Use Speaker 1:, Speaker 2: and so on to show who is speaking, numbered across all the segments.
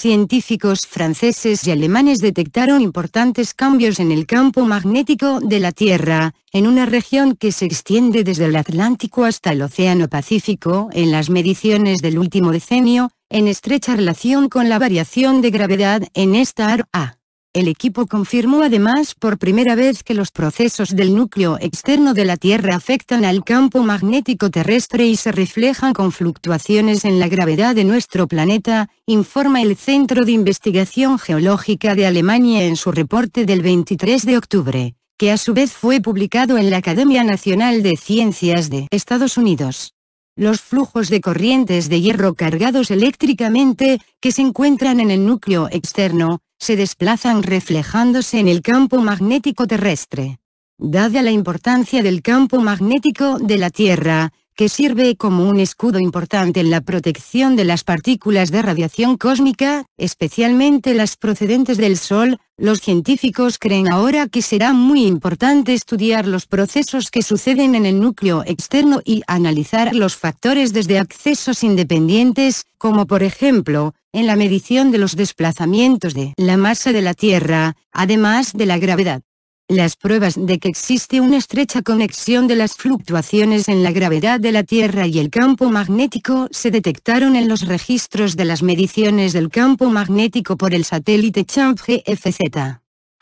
Speaker 1: científicos franceses y alemanes detectaron importantes cambios en el campo magnético de la Tierra, en una región que se extiende desde el Atlántico hasta el Océano Pacífico en las mediciones del último decenio, en estrecha relación con la variación de gravedad en esta área. El equipo confirmó además por primera vez que los procesos del núcleo externo de la Tierra afectan al campo magnético terrestre y se reflejan con fluctuaciones en la gravedad de nuestro planeta, informa el Centro de Investigación Geológica de Alemania en su reporte del 23 de octubre, que a su vez fue publicado en la Academia Nacional de Ciencias de Estados Unidos los flujos de corrientes de hierro cargados eléctricamente, que se encuentran en el núcleo externo, se desplazan reflejándose en el campo magnético terrestre. Dada la importancia del campo magnético de la Tierra, que sirve como un escudo importante en la protección de las partículas de radiación cósmica, especialmente las procedentes del Sol, los científicos creen ahora que será muy importante estudiar los procesos que suceden en el núcleo externo y analizar los factores desde accesos independientes, como por ejemplo, en la medición de los desplazamientos de la masa de la Tierra, además de la gravedad las pruebas de que existe una estrecha conexión de las fluctuaciones en la gravedad de la Tierra y el campo magnético se detectaron en los registros de las mediciones del campo magnético por el satélite CHAMP GFZ.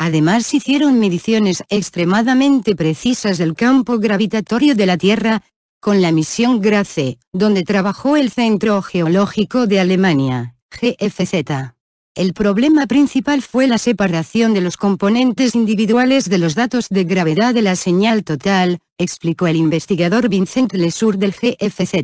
Speaker 1: Además hicieron mediciones extremadamente precisas del campo gravitatorio de la Tierra, con la misión GRACE, donde trabajó el Centro Geológico de Alemania, GFZ. El problema principal fue la separación de los componentes individuales de los datos de gravedad de la señal total, explicó el investigador Vincent Lesur del GFZ.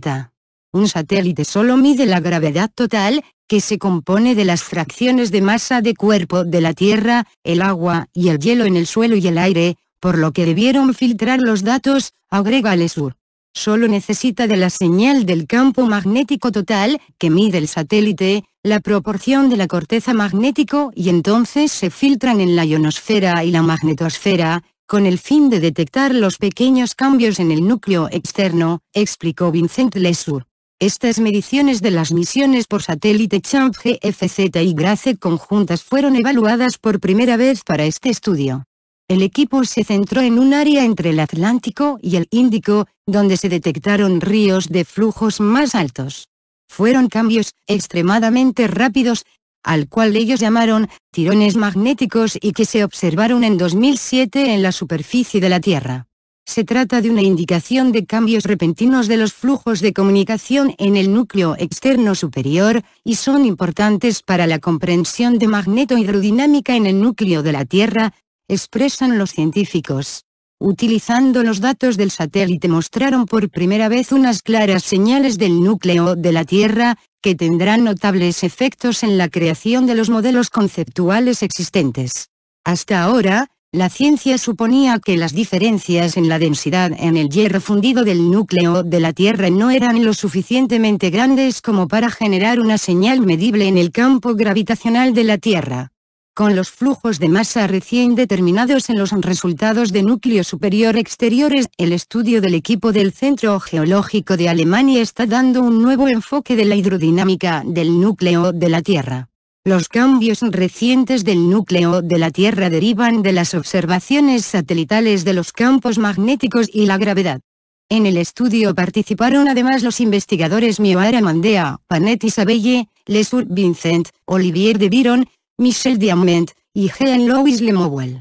Speaker 1: Un satélite solo mide la gravedad total, que se compone de las fracciones de masa de cuerpo de la Tierra, el agua y el hielo en el suelo y el aire, por lo que debieron filtrar los datos, agrega Lesur solo necesita de la señal del campo magnético total, que mide el satélite, la proporción de la corteza magnético y entonces se filtran en la ionosfera y la magnetosfera, con el fin de detectar los pequeños cambios en el núcleo externo, explicó Vincent Lesur. Estas mediciones de las misiones por satélite Champ GFZ y GRACE conjuntas fueron evaluadas por primera vez para este estudio el equipo se centró en un área entre el Atlántico y el Índico, donde se detectaron ríos de flujos más altos. Fueron cambios extremadamente rápidos, al cual ellos llamaron tirones magnéticos y que se observaron en 2007 en la superficie de la Tierra. Se trata de una indicación de cambios repentinos de los flujos de comunicación en el núcleo externo superior, y son importantes para la comprensión de magneto-hidrodinámica en el núcleo de la Tierra, expresan los científicos. Utilizando los datos del satélite mostraron por primera vez unas claras señales del núcleo de la Tierra, que tendrán notables efectos en la creación de los modelos conceptuales existentes. Hasta ahora, la ciencia suponía que las diferencias en la densidad en el hierro fundido del núcleo de la Tierra no eran lo suficientemente grandes como para generar una señal medible en el campo gravitacional de la Tierra con los flujos de masa recién determinados en los resultados de núcleo superior exteriores. El estudio del equipo del Centro Geológico de Alemania está dando un nuevo enfoque de la hidrodinámica del núcleo de la Tierra. Los cambios recientes del núcleo de la Tierra derivan de las observaciones satelitales de los campos magnéticos y la gravedad. En el estudio participaron además los investigadores Mioara Mandea, Panetti Sabelle, Lesur Vincent, Olivier de Biron, Michelle Diamant, y Helen Louis Lemowell.